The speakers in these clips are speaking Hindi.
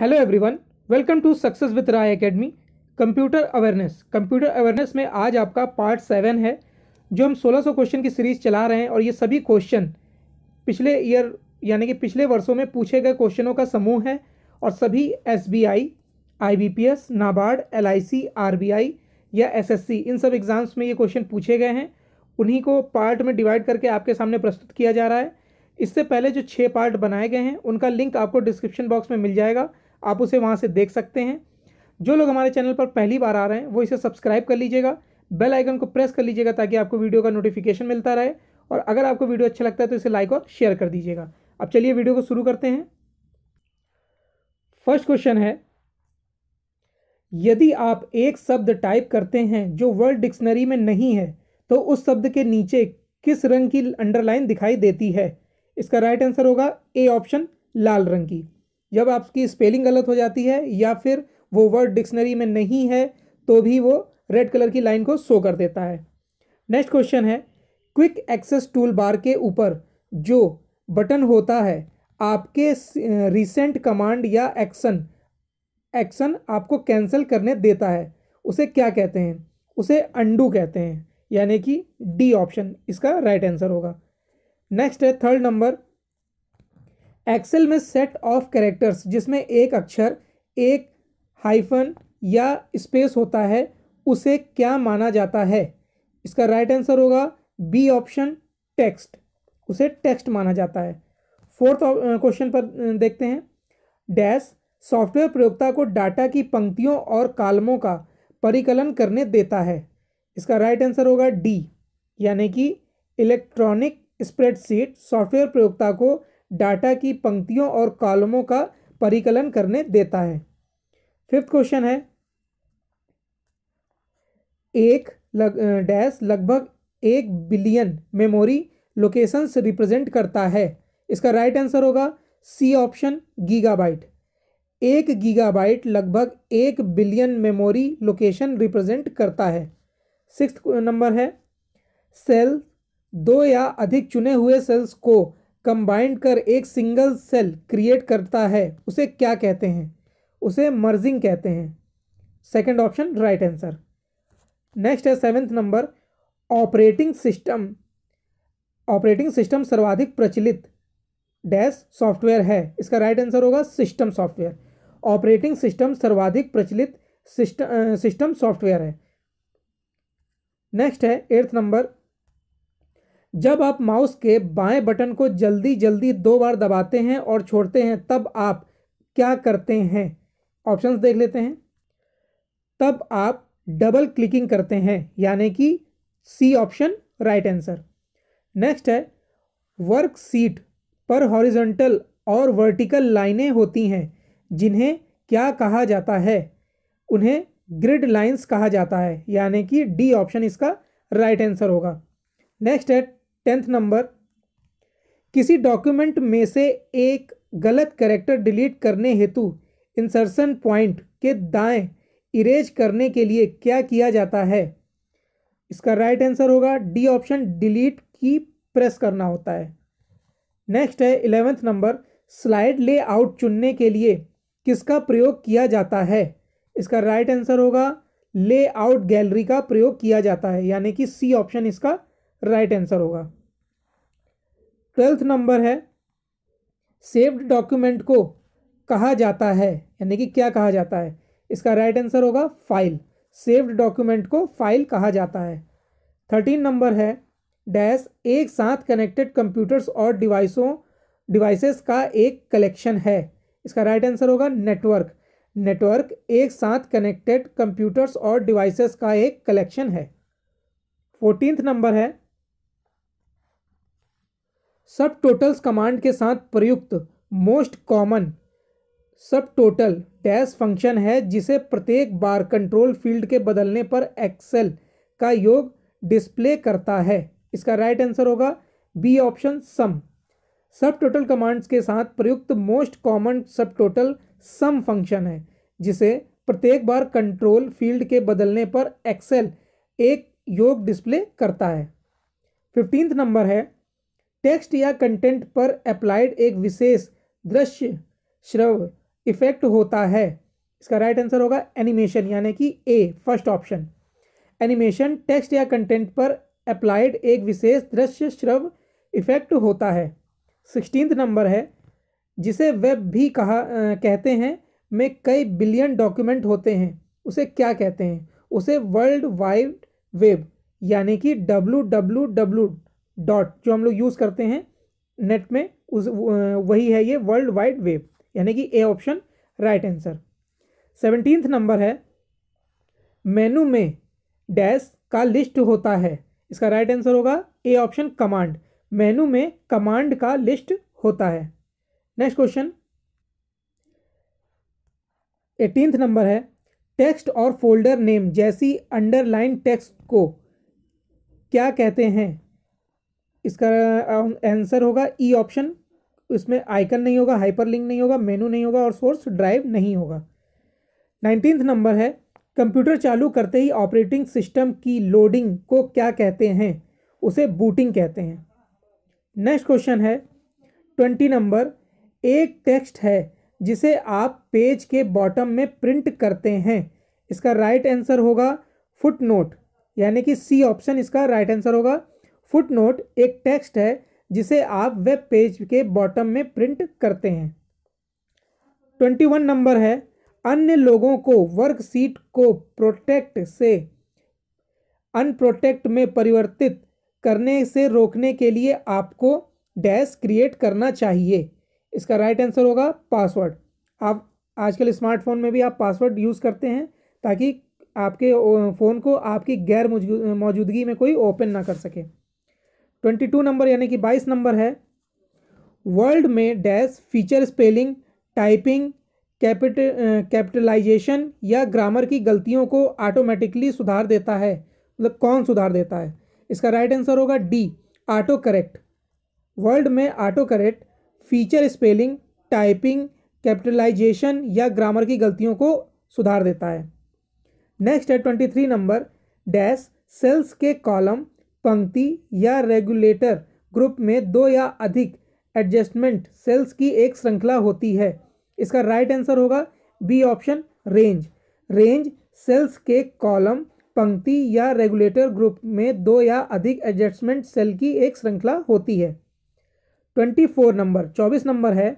hello everyone welcome to success with Rai academy computer awareness computer awareness में आज आपका पार्ट सेवन है जो हम 1600 क्वेश्चन की सीरीज़ चला रहे हैं और ये सभी क्वेश्चन पिछले ईयर यानी कि पिछले वर्षों में पूछे गए क्वेश्चनों का समूह है और सभी S B I I B P S NABARD L I C R B I या एस एस सी इन सब एग्ज़ाम्स में ये क्वेश्चन पूछे गए हैं उन्हीं को पार्ट में डिवाइड करके आपके सामने प्रस्तुत किया जा रहा है इससे पहले जो छः पार्ट बनाए गए हैं उनका लिंक आपको डिस्क्रिप्शन बॉक्स में मिल जाएगा आप उसे वहाँ से देख सकते हैं जो लोग हमारे चैनल पर पहली बार आ रहे हैं वो इसे सब्सक्राइब कर लीजिएगा बेल आइकन को प्रेस कर लीजिएगा ताकि आपको वीडियो का नोटिफिकेशन मिलता रहे और अगर आपको वीडियो अच्छा लगता है तो इसे लाइक और शेयर कर दीजिएगा अब चलिए वीडियो को शुरू करते हैं फर्स्ट क्वेश्चन है यदि आप एक शब्द टाइप करते हैं जो वर्ल्ड डिक्शनरी में नहीं है तो उस शब्द के नीचे किस रंग की अंडरलाइन दिखाई देती है इसका राइट आंसर होगा ए ऑप्शन लाल रंग की जब आपकी स्पेलिंग गलत हो जाती है या फिर वो वर्ड डिक्शनरी में नहीं है तो भी वो रेड कलर की लाइन को शो कर देता है नेक्स्ट क्वेश्चन है क्विक एक्सेस टूल बार के ऊपर जो बटन होता है आपके रिसेंट कमांड या एक्शन एक्शन आपको कैंसिल करने देता है उसे क्या कहते हैं उसे अंडू कहते हैं यानी कि डी ऑप्शन इसका राइट right आंसर होगा नेक्स्ट है थर्ड नंबर एक्सेल में सेट ऑफ कैरेक्टर्स जिसमें एक अक्षर एक हाइफन या स्पेस होता है उसे क्या माना जाता है इसका राइट आंसर होगा बी ऑप्शन टेक्स्ट उसे टेक्स्ट माना जाता है फोर्थ क्वेश्चन पर देखते हैं डैश सॉफ्टवेयर प्रयोगता को डाटा की पंक्तियों और कालमों का परिकलन करने देता है इसका राइट आंसर होगा डी यानी कि इलेक्ट्रॉनिक स्प्रेडशीट सॉफ्टवेयर प्रयोगता को डाटा की पंक्तियों और कॉलमों का परिकलन करने देता है फिफ्थ क्वेश्चन है एक लग डैश लगभग एक बिलियन मेमोरी लोकेशंस रिप्रेजेंट करता है इसका राइट right आंसर होगा सी ऑप्शन गीगाबाइट एक गीगाबाइट लगभग एक बिलियन मेमोरी लोकेशन रिप्रेजेंट करता है सिक्स नंबर है सेल दो या अधिक चुने हुए सेल्स को कंबाइंड कर एक सिंगल सेल क्रिएट करता है उसे क्या कहते हैं उसे मर्जिंग कहते हैं second option right answer next है seventh number operating system operating system सर्वाधिक प्रचलित डैश सॉफ्टवेयर है इसका राइट आंसर होगा सिस्टम सॉफ्टवेयर ऑपरेटिंग सिस्टम सर्वाधिक प्रचलित सिस्टम सॉफ्टवेयर है नेक्स्ट है एट्थ नंबर जब आप माउस के बाएं बटन को जल्दी जल्दी दो बार दबाते हैं और छोड़ते हैं तब आप क्या करते हैं ऑप्शंस देख लेते हैं तब आप डबल क्लिकिंग करते हैं यानी कि C option right answer next है वर्क सीट पर हॉरिजेंटल और वर्टिकल लाइनें होती हैं जिन्हें क्या कहा जाता है उन्हें ग्रिड लाइंस कहा जाता है यानी कि डी ऑप्शन इसका राइट आंसर होगा नेक्स्ट है टेंथ नंबर किसी डॉक्यूमेंट में से एक गलत करेक्टर डिलीट करने हेतु इंसर्शन पॉइंट के दाएं इरेज करने के लिए क्या किया जाता है इसका राइट आंसर होगा D option delete key press करना होता है नेक्स्ट है इलेवेंथ नंबर स्लाइड लेआउट चुनने के लिए किसका प्रयोग किया जाता है इसका राइट आंसर होगा लेआउट गैलरी का प्रयोग किया जाता है यानी कि सी ऑप्शन इसका राइट आंसर होगा ट्वेल्थ नंबर है सेव्ड डॉक्यूमेंट को कहा जाता है यानी कि क्या कहा जाता है इसका राइट आंसर होगा फाइल सेव्ड डॉक्यूमेंट को फाइल कहा जाता है थर्टीन नंबर है डैश एक साथ कनेक्टेड कंप्यूटर्स और डिवाइसों डिवाइसेस का एक कलेक्शन है इसका राइट आंसर होगा नेटवर्क नेटवर्क एक साथ कनेक्टेड कंप्यूटर्स और डिवाइसेस का एक कलेक्शन है फोर्टीनथ नंबर है सब टोटल्स कमांड के साथ प्रयुक्त most common subtotal dash function है जिसे प्रत्येक बार कंट्रोल फील्ड के बदलने पर एक्सेल का योग डिस्प्ले करता है इसका राइट आंसर होगा B option sum subtotal commands के साथ प्रयुक्त most common subtotal sum function है जिसे प्रत्येक बार कंट्रोल फील्ड के बदलने पर एक्सेल एक योग डिस्प्ले करता है फिफ्टींथ नंबर है टेक्स्ट या कंटेंट पर अप्लाइड एक विशेष दृश्य श्रव इफेक्ट होता है इसका राइट आंसर होगा एनिमेशन यानी कि A first option animation text या कंटेंट पर अप्लाइड एक विशेष दृश्य श्रव इफेक्ट होता है सिक्सटीन नंबर है जिसे वेब भी कहा आ, कहते हैं में कई बिलियन डॉक्यूमेंट होते हैं उसे क्या कहते हैं उसे वर्ल्ड वाइड वेब यानी कि डब्लू डब्लू डब्लू डॉट जो हम लोग यूज़ करते हैं नेट में उस वही है ये वर्ल्ड वाइड वेब यानी कि A option right answer seventeenth number है मेनू में डैश का लिस्ट होता है इसका राइट आंसर होगा ए ऑप्शन कमांड मेनू में कमांड का लिस्ट होता है नेक्स्ट क्वेश्चन एटीनथ नंबर है टेक्स्ट और फोल्डर नेम जैसी अंडरलाइन टेक्स्ट को क्या कहते हैं इसका आंसर होगा ई ऑप्शन उसमें आइकन नहीं होगा हाइपरलिंक नहीं होगा मेनू नहीं होगा और सोर्स ड्राइव नहीं होगा नाइनटीन्थ नंबर है कंप्यूटर चालू करते ही ऑपरेटिंग सिस्टम की लोडिंग को क्या कहते हैं उसे बूटिंग कहते हैं नेक्स्ट क्वेश्चन है ट्वेंटी नंबर एक टेक्स्ट है जिसे आप पेज के बॉटम में प्रिंट करते हैं इसका राइट right आंसर होगा फुट नोट यानी कि सी ऑप्शन इसका राइट right आंसर होगा फुटनोट एक टेक्स्ट है जिसे आप वेब पेज के बॉटम में प्रिंट करते हैं ट्वेंटी वन नंबर है अन्य लोगों को वर्कशीट को प्रोटेक्ट से अनप्रोटेक्ट में परिवर्तित करने से रोकने के लिए आपको डैश क्रिएट करना चाहिए इसका राइट आंसर होगा पासवर्ड आप आजकल स्मार्टफोन में भी आप पासवर्ड यूज़ करते हैं ताकि आपके फ़ोन को आपकी गैर मौजूदगी में कोई ओपन ना कर सके ट्वेंटी टू नंबर यानी कि बाईस नंबर है वर्ल्ड में डैश फीचर स्पेलिंग टाइपिंग कैपिट कैपिटलाइजेशन या ग्रामर की गलतियों को ऑटोमेटिकली सुधार देता है मतलब कौन सुधार देता है इसका राइट आंसर होगा डी ऑटो करेक्ट वर्ल्ड में auto correct feature spelling typing capitalization या ग्रामर की गलतियों को सुधार देता है नेक्स्ट है twenty three number dash cells के कॉलम पंक्ति या रेगुलेटर ग्रुप में दो या अधिक एडजस्टमेंट सेल्स की एक श्रृंखला होती है इसका राइट आंसर होगा B option range range cells के कॉलम पंक्ति या रेगुलेटर ग्रुप में दो या अधिक एडजस्टमेंट सेल की एक श्रृंखला होती है ट्वेंटी फोर नंबर चौबीस नंबर है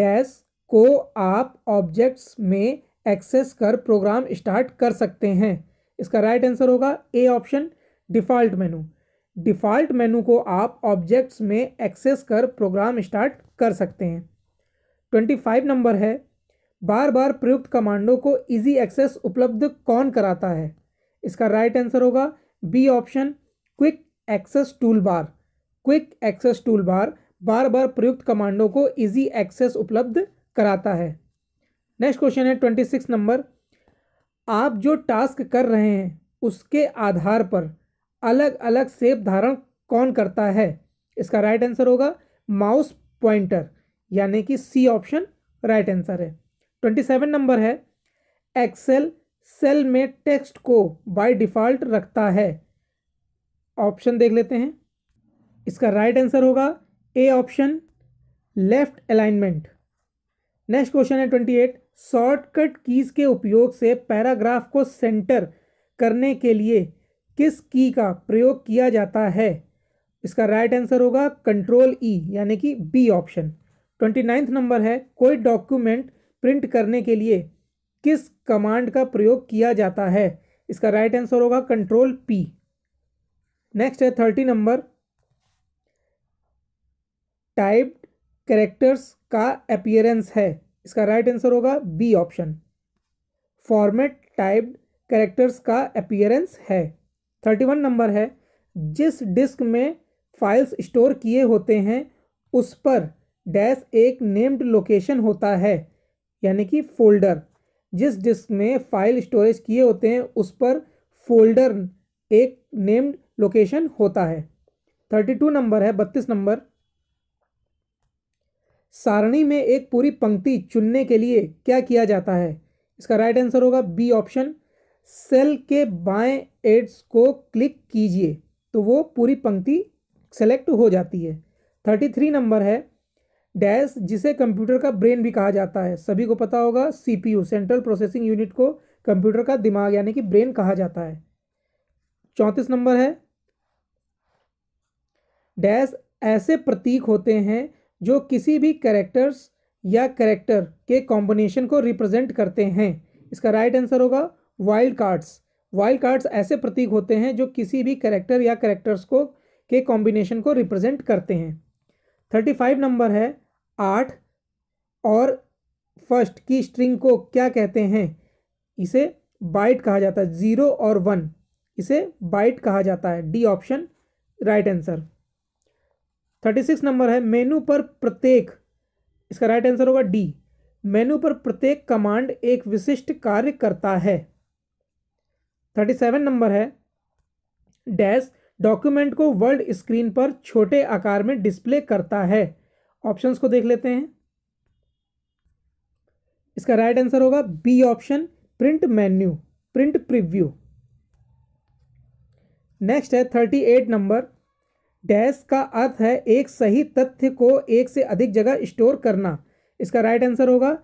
डैश को आप ऑब्जेक्ट्स में एक्सेस कर प्रोग्राम स्टार्ट कर सकते हैं इसका राइट आंसर होगा A option default menu default menu को आप ऑब्जेक्ट्स में एक्सेस कर प्रोग्राम स्टार्ट कर सकते हैं ट्वेंटी फाइव नंबर है बार बार प्रयुक्त कमांडों को इजी एक्सेस उपलब्ध कौन कराता है इसका राइट आंसर होगा B option quick access tool bar quick access tool bar बार बार प्रयुक्त कमांडों को इजी एक्सेस उपलब्ध कराता है नेक्स्ट क्वेश्चन है ट्वेंटी सिक्स नंबर आप जो टास्क कर रहे हैं उसके आधार पर अलग अलग सेप धारण कौन करता है इसका राइट आंसर होगा माउस पॉइंटर यानी कि सी ऑप्शन राइट आंसर है ट्वेंटी सेवन नंबर है एक्सेल सेल में टेक्स्ट को बाय डिफ़ॉल्ट रखता है ऑप्शन देख लेते हैं इसका राइट आंसर होगा A option left alignment next question है ट्वेंटी एट शॉर्टकट कीज़ के उपयोग से पैराग्राफ को सेंटर करने के लिए किस की का प्रयोग किया जाता है इसका राइट आंसर होगा कंट्रोल ई e, यानी कि B option twenty ninth number है कोई डॉक्यूमेंट प्रिंट करने के लिए किस कमांड का प्रयोग किया जाता है इसका राइट आंसर होगा कंट्रोल पी नेक्स्ट है थर्टी नंबर टाइप्ड करेक्टर्स का अपियरेंस है इसका राइट आंसर होगा B option format typed characters का अपियरेंस है थर्टी वन नंबर है जिस डिस्क में फाइल्स स्टोर किए होते हैं उस पर डैश एक नेम्ड लोकेशन होता है यानी कि फोल्डर जिस डिस्क में फाइल स्टोरेज किए होते हैं उस पर फोल्डर एक नेम्ड लोकेशन होता है थर्टी टू नंबर है बत्तीस नंबर सारणी में एक पूरी पंक्ति चुनने के लिए क्या किया जाता है इसका राइट आंसर होगा बी ऑप्शन सेल के बाएं एड्स को क्लिक कीजिए तो वो पूरी पंक्ति सेलेक्ट हो जाती है थर्टी थ्री नंबर है डैश जिसे कंप्यूटर का ब्रेन भी कहा जाता है सभी को पता होगा सीपीयू सेंट्रल प्रोसेसिंग यूनिट को कंप्यूटर का दिमाग यानी कि ब्रेन कहा जाता है चौंतीस नंबर है डैश ऐसे प्रतीक होते हैं जो किसी भी कैरेक्टर्स या कैरेक्टर के कॉम्बिनेशन को रिप्रेजेंट करते हैं इसका राइट आंसर होगा वाइल्ड कार्ड्स वाइल्ड कार्ड्स ऐसे प्रतीक होते हैं जो किसी भी करेक्टर या करेक्टर्स को के कॉम्बिनेशन को रिप्रेजेंट करते हैं थर्टी फाइव नंबर है आठ और फर्स्ट की स्ट्रिंग को क्या कहते हैं इसे बाइट कहा जाता है ज़ीरो और वन इसे बाइट कहा जाता है D option right answer thirty six number है मेनू पर प्रत्येक इसका राइट आंसर होगा डी मेनू पर प्रत्येक कमांड एक विशिष्ट कार्य करता है थर्टी सेवन नंबर है डैश डॉक्यूमेंट को वर्ल्ड स्क्रीन पर छोटे आकार में डिस्प्ले करता है ऑप्शंस को देख लेते हैं इसका राइट आंसर होगा B option print menu print preview next है थर्टी एट नंबर डैश का अर्थ है एक सही तथ्य को एक से अधिक जगह स्टोर करना इसका राइट आंसर होगा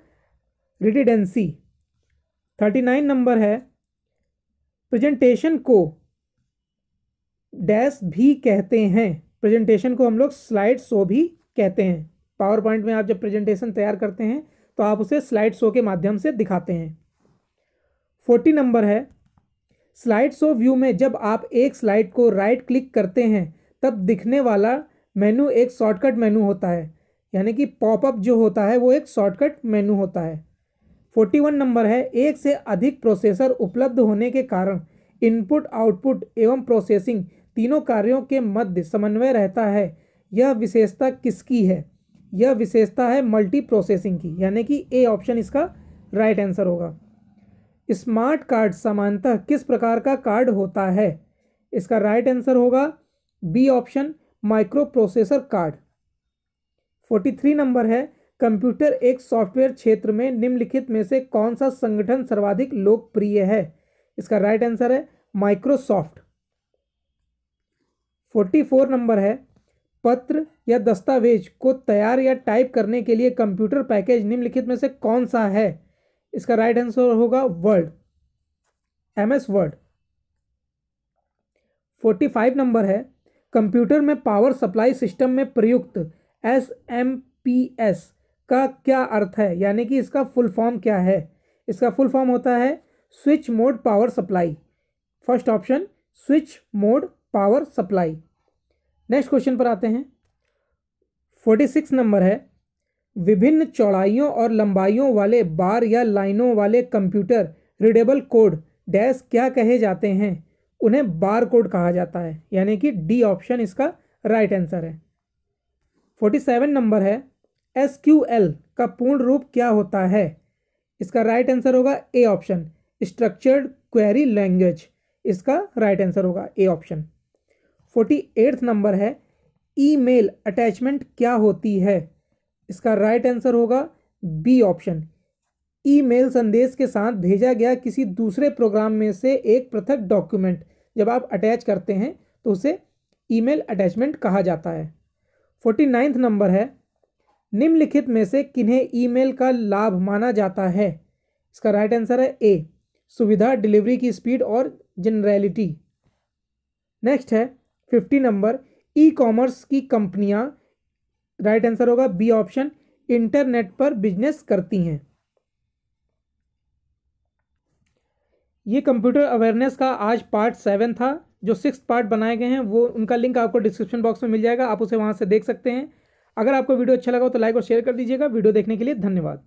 रिडिडेंसी थर्टी नाइन नंबर है प्रेजेंटेशन को डैश भी कहते हैं प्रेजेंटेशन को हम लोग स्लाइड शो भी कहते हैं पावर पॉइंट में आप जब प्रेजेंटेशन तैयार करते हैं तो आप उसे स्लाइड शो के माध्यम से दिखाते हैं फोर्टी नंबर है स्लाइड शो व्यू में जब आप एक स्लाइड को राइट क्लिक करते हैं तब दिखने वाला मेनू एक शॉर्टकट मेनू होता है यानी कि पॉपअप जो होता है वो एक शॉर्टकट मेनू होता है फोर्टी वन नंबर है एक से अधिक प्रोसेसर उपलब्ध होने के कारण इनपुट आउटपुट एवं प्रोसेसिंग तीनों कार्यों के मध्य समन्वय रहता है यह विशेषता किसकी है यह विशेषता है मल्टी प्रोसेसिंग की यानी कि ए ऑप्शन इसका राइट आंसर होगा स्मार्ट कार्ड सामान्यतः किस प्रकार का कार्ड होता है इसका राइट आंसर होगा B option micro processor card forty three number है कंप्यूटर एक सॉफ्टवेयर क्षेत्र में निम्नलिखित में से कौन सा संगठन सर्वाधिक लोकप्रिय है इसका राइट आंसर है माइक्रोसॉफ्ट फोर्टी फोर नंबर है पत्र या दस्तावेज को तैयार या टाइप करने के लिए कंप्यूटर पैकेज निम्नलिखित में से कौन सा है इसका राइट आंसर होगा Word M S Word forty five number है कंप्यूटर में पावर सप्लाई सिस्टम में प्रयुक्त एस एम पी एस का क्या अर्थ है यानी कि इसका फुल फॉर्म क्या है इसका फुल फॉर्म होता है switch mode power supply first option switch mode power supply next question पर आते हैं फोर्टी सिक्स नंबर है विभिन्न चौड़ाइयों और लंबाइयों वाले बार या लाइनों वाले कंप्यूटर रीडेबल कोड डैश क्या कहे जाते हैं उन्हें बार कोड कहा जाता है यानी कि डी ऑप्शन इसका राइट right आंसर है फोर्टी सेवन नंबर है एस क्यू एल का पूर्ण रूप क्या होता है इसका राइट आंसर होगा A option structured query language इसका राइट आंसर होगा A option forty eighth number है ईमेल अटैचमेंट क्या होती है इसका राइट आंसर होगा बी ऑप्शन ईमेल संदेश के साथ भेजा गया किसी दूसरे प्रोग्राम में से एक पृथक डॉक्यूमेंट जब आप अटैच करते हैं तो उसे ईमेल अटैचमेंट कहा जाता है फोर्टी नाइन्थ नंबर है निम्नलिखित में से किन्हें ईमेल का लाभ माना जाता है इसका राइट आंसर है ए सुविधा डिलीवरी की स्पीड और जनरलिटी नेक्स्ट है फिफ्टी नंबर ई कॉमर्स की कंपनियां राइट आंसर होगा बी ऑप्शन इंटरनेट पर बिजनेस करती हैं ये कंप्यूटर अवेयरनेस का आज पार्ट सेवन था जो सिक्स पार्ट बनाए गए हैं वो उनका लिंक आपको डिस्क्रिप्शन बॉक्स में मिल जाएगा आप उसे वहाँ से देख सकते हैं अगर आपको वीडियो अच्छा लगा हो तो लाइक और शेयर कर दीजिएगा वीडियो देखने के लिए धन्यवाद